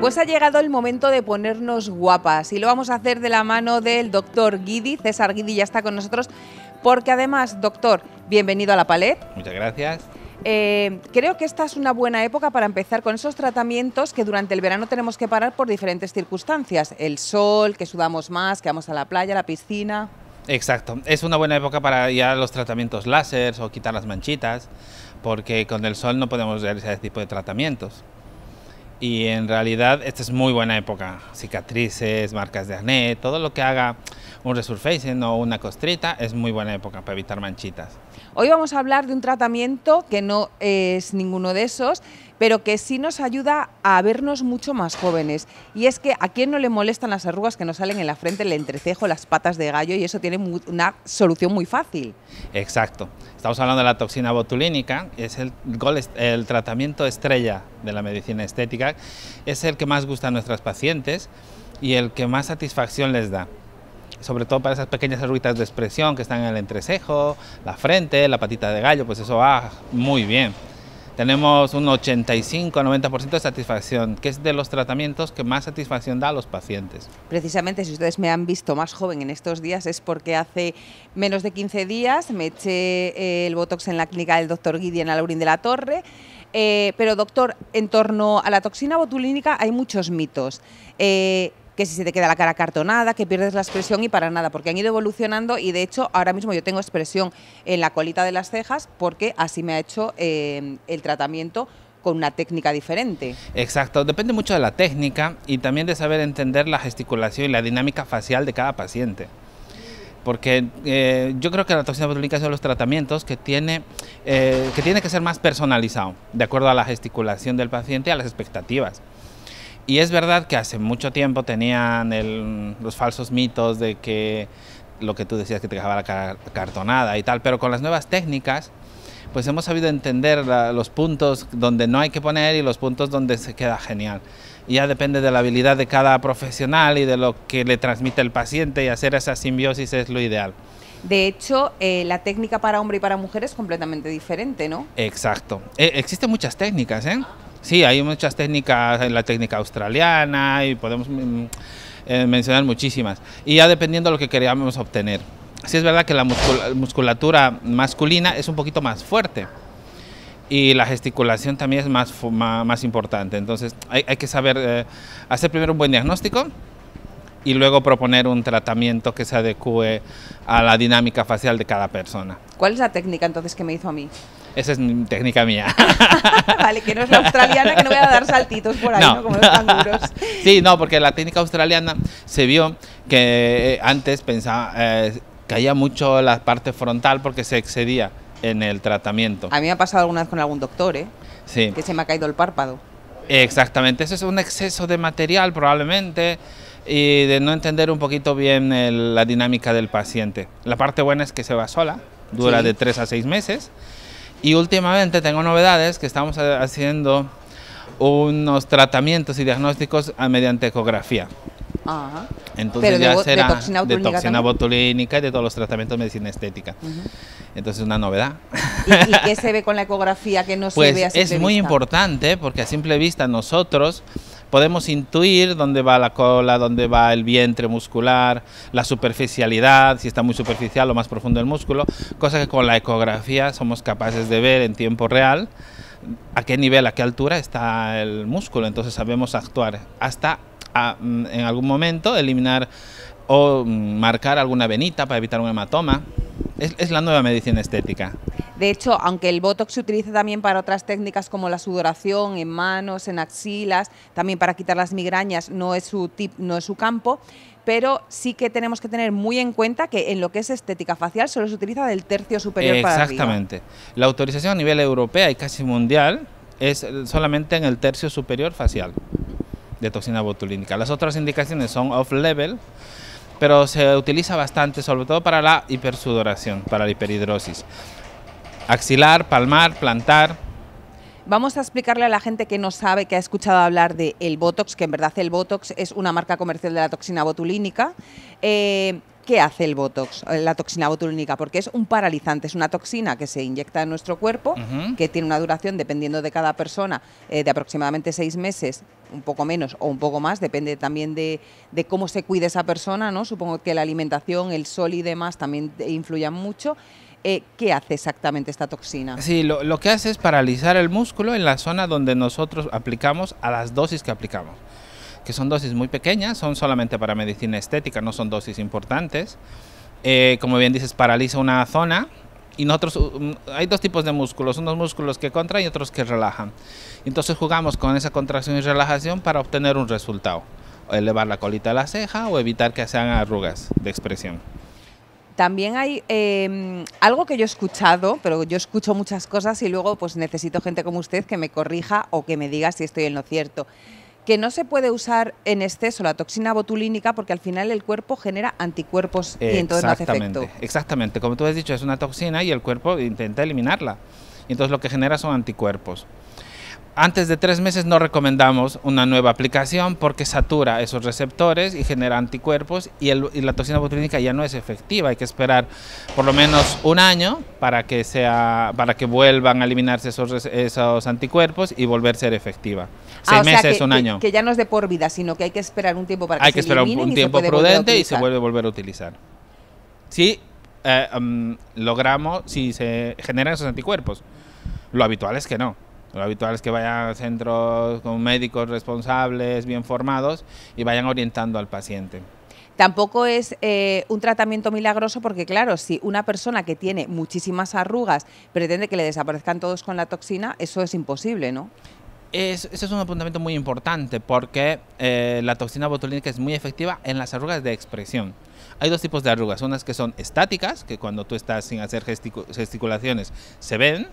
Pues ha llegado el momento de ponernos guapas y lo vamos a hacer de la mano del doctor Guidi. César Guidi ya está con nosotros porque además, doctor, bienvenido a la palet. Muchas gracias. Eh, creo que esta es una buena época para empezar con esos tratamientos que durante el verano tenemos que parar por diferentes circunstancias. El sol, que sudamos más, que vamos a la playa, a la piscina. Exacto, es una buena época para ya los tratamientos láser o quitar las manchitas, porque con el sol no podemos realizar ese tipo de tratamientos. Y en realidad esta es muy buena época, cicatrices, marcas de acné, todo lo que haga un resurfacing o una costrita es muy buena época para evitar manchitas. Hoy vamos a hablar de un tratamiento que no es ninguno de esos, pero que sí nos ayuda a vernos mucho más jóvenes. Y es que a quién no le molestan las arrugas que nos salen en la frente, el entrecejo, las patas de gallo, y eso tiene una solución muy fácil. Exacto. Estamos hablando de la toxina botulínica, es el, el tratamiento estrella de la medicina estética, es el que más gusta a nuestras pacientes y el que más satisfacción les da sobre todo para esas pequeñas arruguitas de expresión que están en el entrecejo, la frente, la patita de gallo, pues eso va muy bien. Tenemos un 85 90% de satisfacción, que es de los tratamientos que más satisfacción da a los pacientes. Precisamente, si ustedes me han visto más joven en estos días, es porque hace menos de 15 días me eché eh, el botox en la clínica del doctor en Alaurín de la Torre. Eh, pero doctor, en torno a la toxina botulínica hay muchos mitos. Eh, que si se te queda la cara cartonada, que pierdes la expresión y para nada, porque han ido evolucionando y de hecho ahora mismo yo tengo expresión en la colita de las cejas porque así me ha hecho eh, el tratamiento con una técnica diferente. Exacto, depende mucho de la técnica y también de saber entender la gesticulación y la dinámica facial de cada paciente. Porque eh, yo creo que la toxina botulínica es uno de los tratamientos que tiene, eh, que tiene que ser más personalizado, de acuerdo a la gesticulación del paciente y a las expectativas. Y es verdad que hace mucho tiempo tenían los falsos mitos de que lo que tú decías que te dejaba la cartonada y tal, pero con las nuevas técnicas, pues hemos sabido entender los puntos donde no hay que poner y los puntos donde se queda genial. Y ya depende de la habilidad de cada profesional y de lo que le transmite el paciente y hacer esa simbiosis es lo ideal. De hecho, eh, la técnica para hombre y para mujer es completamente diferente, ¿no? Exacto. Eh, existen muchas técnicas, ¿eh? Sí, hay muchas técnicas, eh, la técnica australiana y podemos mm, eh, mencionar muchísimas. Y ya dependiendo de lo que queríamos obtener. Sí es verdad que la musculatura masculina es un poquito más fuerte y la gesticulación también es más, más, importante. Entonces hay, que saber eh, hacer primero un buen diagnóstico y luego proponer un tratamiento que se adecue a la dinámica facial de cada persona. ¿Cuál es la técnica entonces que me hizo a mí? Esa es técnica mía. vale, que no es la australiana, que no voy a dar saltitos por ahí, Como los canguros. sí, no, porque la técnica australiana se vio que eh, antes pensaba, eh, caía mucho la parte frontal porque se excedía en el tratamiento. A mí me ha pasado alguna vez con algún doctor, ¿eh? Que se me ha caído el párpado. Exactamente, eso es un exceso de material probablemente y de no entender un poquito bien la dinámica del paciente. La parte buena es que se va sola, dura de 3 a 6 meses y últimamente tengo novedades que estamos eh, haciendo unos tratamientos y diagnósticos ah, mediante ecografía. Ajá. Entonces ya de, será de toxina botulínica, y de todos los tratamientos de medicina estética. Entonces es una novedad. ¿Y, qué se ve con la ecografía que no se pues ve a simple Es muy importante porque a simple vista nosotros podemos intuir dónde va la cola, dónde va el vientre muscular, la superficialidad, si está muy superficial o más profundo el músculo, cosa que con la ecografía somos capaces de ver en tiempo real a qué nivel, a qué altura está el músculo, entonces sabemos actuar hasta ah, mm, en algún momento eliminar o mm, marcar alguna venita para evitar un hematoma. es la nueva medicina estética. De hecho, aunque el Botox se utiliza también para otras técnicas como la sudoración en manos, en axilas, también para quitar las migrañas, no es su, tip, no es su campo pero sí que tenemos que tener muy en cuenta que en lo que es estética facial solo se utiliza del tercio superior Exactamente. Exactamente. La autorización a nivel europea y casi mundial es solamente en el tercio superior facial de toxina botulínica. Las otras indicaciones son off-level, pero se utiliza bastante, sobre todo para la hipersudoración, para la hiperhidrosis axilar, palmar, plantar. Vamos a explicarle a la gente que no sabe, que ha escuchado hablar de el Botox, que en verdad el Botox es una marca comercial de la toxina botulínica. Eh, ¿Qué hace el Botox, eh, la toxina botulínica? Porque es un paralizante, es una toxina que se inyecta en nuestro cuerpo, que tiene una duración, dependiendo de cada persona, eh, de aproximadamente seis meses, un poco menos o un poco más, depende también de, cómo se cuide esa persona, ¿no? Supongo que la alimentación, el sol y demás también influyan mucho. Eh, ¿qué hace exactamente esta toxina? Sí, lo, que hace es paralizar el músculo en la zona donde nosotros aplicamos a las dosis que aplicamos, que son dosis muy pequeñas, son solamente para medicina estética, no son dosis importantes. Eh, como bien dices, paraliza una zona y nosotros hay dos tipos de músculos, unos músculos que contraen y otros que relajan. Entonces jugamos con esa contracción y relajación para obtener un resultado, elevar la colita de la ceja o evitar que sean arrugas de expresión. También hay em, algo que yo he escuchado, pero yo escucho muchas cosas y luego pues necesito gente como usted que me corrija o que me diga si estoy en lo cierto. Que no se puede usar en exceso la toxina botulínica porque al final el cuerpo genera anticuerpos y entonces no hace efecto. Exactamente, como tú has dicho, es una toxina y el cuerpo intenta eliminarla. Y entonces lo que genera son anticuerpos. Antes de tres meses no recomendamos una nueva aplicación porque satura esos receptores y genera anticuerpos y, la toxina botulínica ya no es efectiva. Hay que esperar por lo menos un año para que, sea, para que vuelvan a eliminarse esos, esos anticuerpos y volver a ser efectiva. Ah, Seis meses, es un año. Que, ya no es de por vida, sino que hay que esperar un tiempo para que hay se Hay que esperar un, tiempo prudente y se vuelve a volver a utilizar. Si eh, mm, logramos, si se generan esos anticuerpos. Lo habitual es que no. Lo habitual es que vayan a centros con médicos responsables, bien formados y vayan orientando al paciente. Tampoco es eh, un tratamiento milagroso porque, claro, si una persona que tiene muchísimas arrugas pretende que le desaparezcan todos con la toxina, eso es imposible, ¿no? Es, ese es un apuntamiento muy importante porque eh, la toxina botulínica es muy efectiva en las arrugas de expresión. Hay dos tipos de arrugas, unas que son estáticas, que cuando tú estás sin hacer gesticulaciones se ven,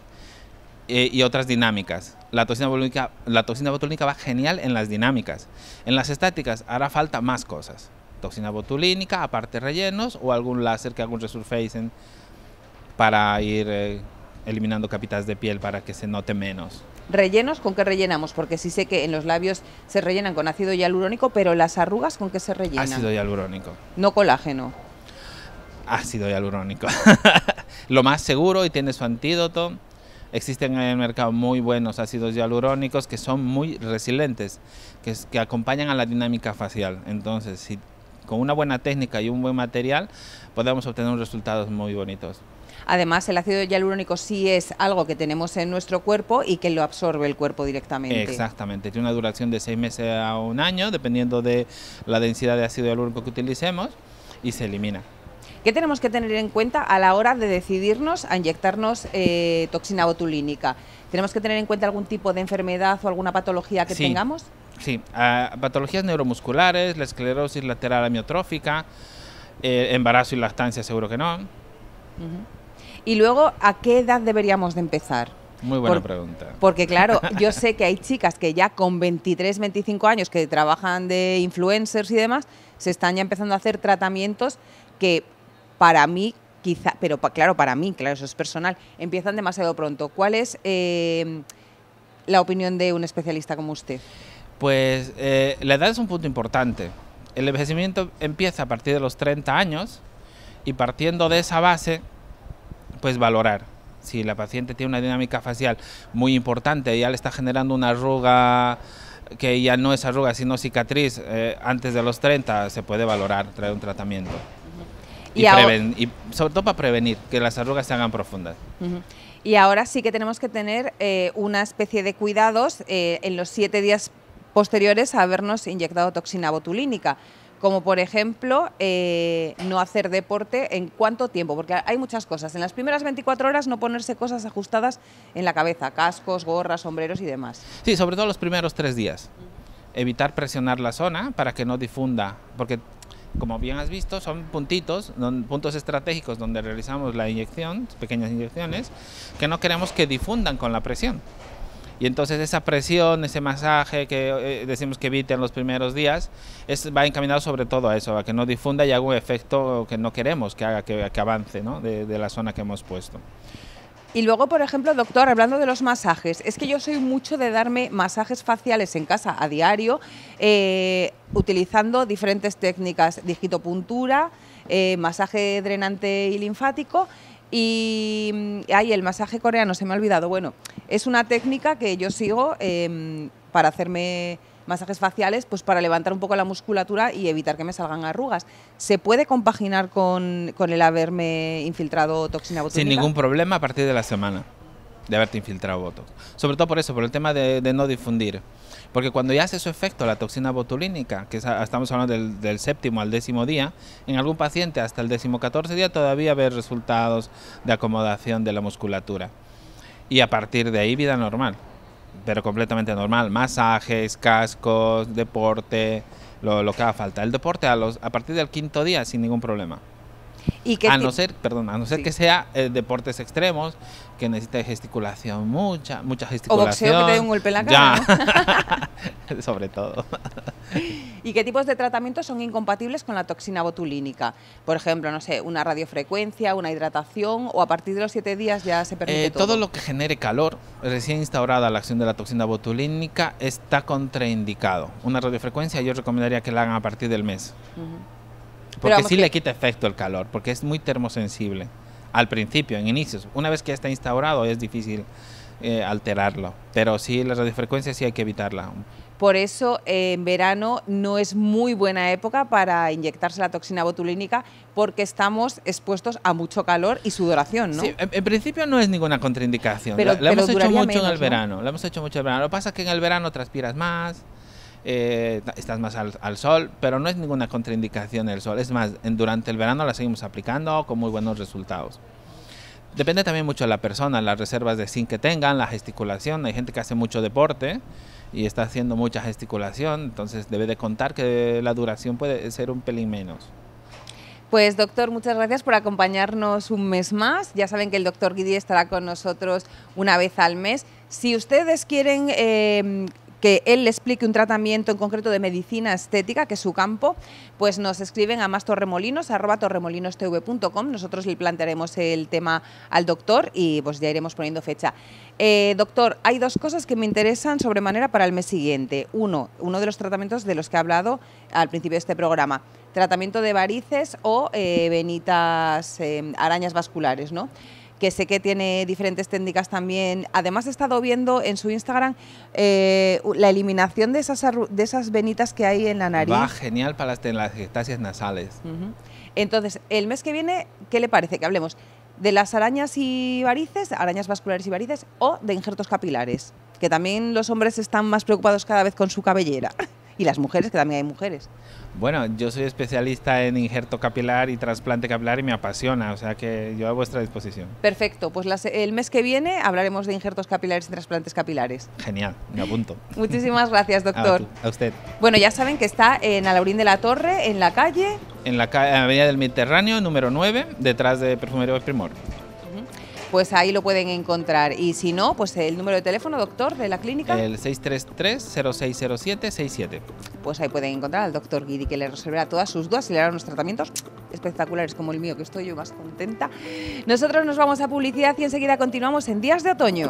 y otras dinámicas. La toxina, botulínica, la toxina botulínica va genial en las dinámicas. En las estáticas hará falta más cosas. Toxina botulínica, aparte rellenos o algún láser que algún un resurfacing para ir eh, eliminando capitas de piel para que se note menos. ¿Rellenos con qué rellenamos? Porque sí sé que en los labios se rellenan con ácido hialurónico, pero las arrugas con qué se rellenan? Ácido hialurónico. No colágeno. Ácido hialurónico. Lo más seguro y tiene su antídoto. Existen en el mercado muy buenos ácidos hialurónicos que son muy resilientes, que, acompañan a la dinámica facial. Entonces, si con una buena técnica y un buen material, podemos obtener resultados muy bonitos. Además, el ácido hialurónico sí es algo que tenemos en nuestro cuerpo y que lo absorbe el cuerpo directamente. Exactamente, tiene una duración de seis meses a un año, dependiendo de la densidad de ácido hialurónico que utilicemos, y se elimina. ¿Qué tenemos que tener en cuenta a la hora de decidirnos a inyectarnos eh, toxina botulínica? ¿Tenemos que tener en cuenta algún tipo de enfermedad o alguna patología que tengamos? Sí, ah, patologías neuromusculares, la esclerosis lateral amiotrófica, eh, embarazo y lactancia seguro que no. Y luego, ¿a qué edad deberíamos de empezar? Muy buena pregunta. Porque claro, yo sé que hay chicas que ya con 23, 25 años que trabajan de influencers y demás, se están ya empezando a hacer tratamientos que para mí, quizá, pero claro, para mí, claro, eso es personal, empiezan demasiado pronto. ¿Cuál es eh, la opinión de un especialista como usted? Pues eh, la edad es un punto importante. El envejecimiento empieza a partir de los 30 años y partiendo de esa base, pues valorar. Si la paciente tiene una dinámica facial muy importante, ya le está generando una arruga que ya no es arruga, sino cicatriz, eh, antes de los 30 se puede valorar, traer un tratamiento. Y, sobre todo para prevenir que las arrugas se hagan profundas. Y ahora sí que tenemos que tener eh, una especie de cuidados eh, en los siete días posteriores a habernos inyectado toxina botulínica, como por ejemplo eh, no hacer deporte en cuánto tiempo, porque hay muchas cosas. En las primeras 24 horas no ponerse cosas ajustadas en la cabeza, cascos, gorras, sombreros y demás. Sí, sobre todo los primeros tres días. Evitar presionar la zona para que no difunda, porque como bien has visto, son puntitos, puntos estratégicos donde realizamos la inyección, pequeñas inyecciones, que no queremos que difundan con la presión. Y entonces esa presión, ese masaje que eh, decimos que evite en los primeros días, es, va encaminado sobre todo a eso, a que no difunda y haga un efecto que no queremos que haga, que, que avance de, la zona que hemos puesto. Y luego, por ejemplo, doctor, hablando de los masajes, es que yo soy mucho de darme masajes faciales en casa a diario. Eh, utilizando diferentes técnicas, digitopuntura, eh, masaje drenante y linfático y mm, ahí el masaje coreano se me ha olvidado. Bueno, es una técnica que yo sigo em, para hacerme masajes faciales, pues para levantar un poco la musculatura y evitar que me salgan arrugas. ¿Se puede compaginar con, el haberme infiltrado toxina botulínica? Sin ningún problema a partir de la semana de haberte infiltrado Botox. Sobre todo por eso, por el tema de, no difundir. Porque cuando ya hace su efecto la toxina botulínica, que estamos hablando del, séptimo al décimo día, en algún paciente hasta el décimo catorce día todavía ve resultados de acomodación de la musculatura. Y a partir de ahí vida normal, pero completamente normal. Masajes, cascos, deporte, lo, que haga falta. El deporte a, a partir del quinto día sin ningún problema a no ser, perdón, no que sea eh, deportes extremos, que necesite gesticulación, mucha, mucha gesticulación. O boxeo que te dé un golpe en la cara. Sobre todo. ¿Y qué tipos de tratamientos son incompatibles con la toxina botulínica? Por ejemplo, no sé, una radiofrecuencia, una hidratación o a partir de los siete días ya se permite eh, todo. Todo lo que genere calor, recién instaurada la acción de la toxina botulínica, está contraindicado. Una radiofrecuencia yo recomendaría que la hagan a partir del mes. Porque sí le quita efecto el calor, porque es muy termosensible al principio, en inicios. Una vez que está instaurado es difícil eh, alterarlo, pero sí la radiofrecuencia sí hay que evitarla. Por eso eh, en verano no es muy buena época para inyectarse la toxina botulínica porque estamos expuestos a mucho calor y sudoración, ¿no? Sí, en, principio no es ninguna contraindicación. Pero, hemos hecho mucho en el verano. La hemos hecho mucho en el verano. Lo que pasa es que en el verano transpiras más, eh, estás más al, sol, pero no es ninguna contraindicación el sol. Es más, en, durante el verano la seguimos aplicando con muy buenos resultados. Depende también mucho de la persona, las reservas de zinc que tengan, la gesticulación. Hay gente que hace mucho deporte y está haciendo mucha gesticulación, entonces debe de contar que la duración puede ser un pelín menos. Pues doctor, muchas gracias por acompañarnos un mes más. Ya saben que el doctor Guidi estará con nosotros una vez al mes. Si ustedes quieren eh, que él le explique un tratamiento en concreto de medicina estética, que es su campo, pues nos escriben a más torremolinos, Nosotros le plantearemos el tema al doctor y pues ya iremos poniendo fecha. Eh, doctor, hay dos cosas que me interesan sobremanera para el mes siguiente. Uno, uno de los tratamientos de los que he hablado al principio de este programa, tratamiento de varices o eh, venitas, eh, arañas vasculares, ¿no? que sé que tiene diferentes técnicas también. Además he estado viendo en su Instagram eh, la eliminación de esas, de esas venitas que hay en la nariz. Va genial para las, las nasales. Entonces, el mes que viene, ¿qué le parece que hablemos? ¿De las arañas y varices, arañas vasculares y varices, o de injertos capilares? Que también los hombres están más preocupados cada vez con su cabellera. Y las mujeres, que también hay mujeres. Bueno, yo soy especialista en injerto capilar y trasplante capilar y me apasiona, o sea que yo a vuestra disposición. Perfecto, pues el mes que viene hablaremos de injertos capilares y trasplantes capilares. Genial, me apunto. Muchísimas gracias, doctor. A, usted. Bueno, ya saben que está en Alaurín de la Torre, en la calle. En la, calle, en la Avenida del Mediterráneo, número 9, detrás de Perfumería del Primor pues ahí lo pueden encontrar. Y si no, pues el número de teléfono, doctor, de la clínica. El 633-060767. Pues ahí pueden encontrar al doctor Guidi, que le resolverá todas sus dudas y le hará unos tratamientos espectaculares como el mío, que estoy yo más contenta. Nosotros nos vamos a publicidad y enseguida continuamos en Días de Otoño.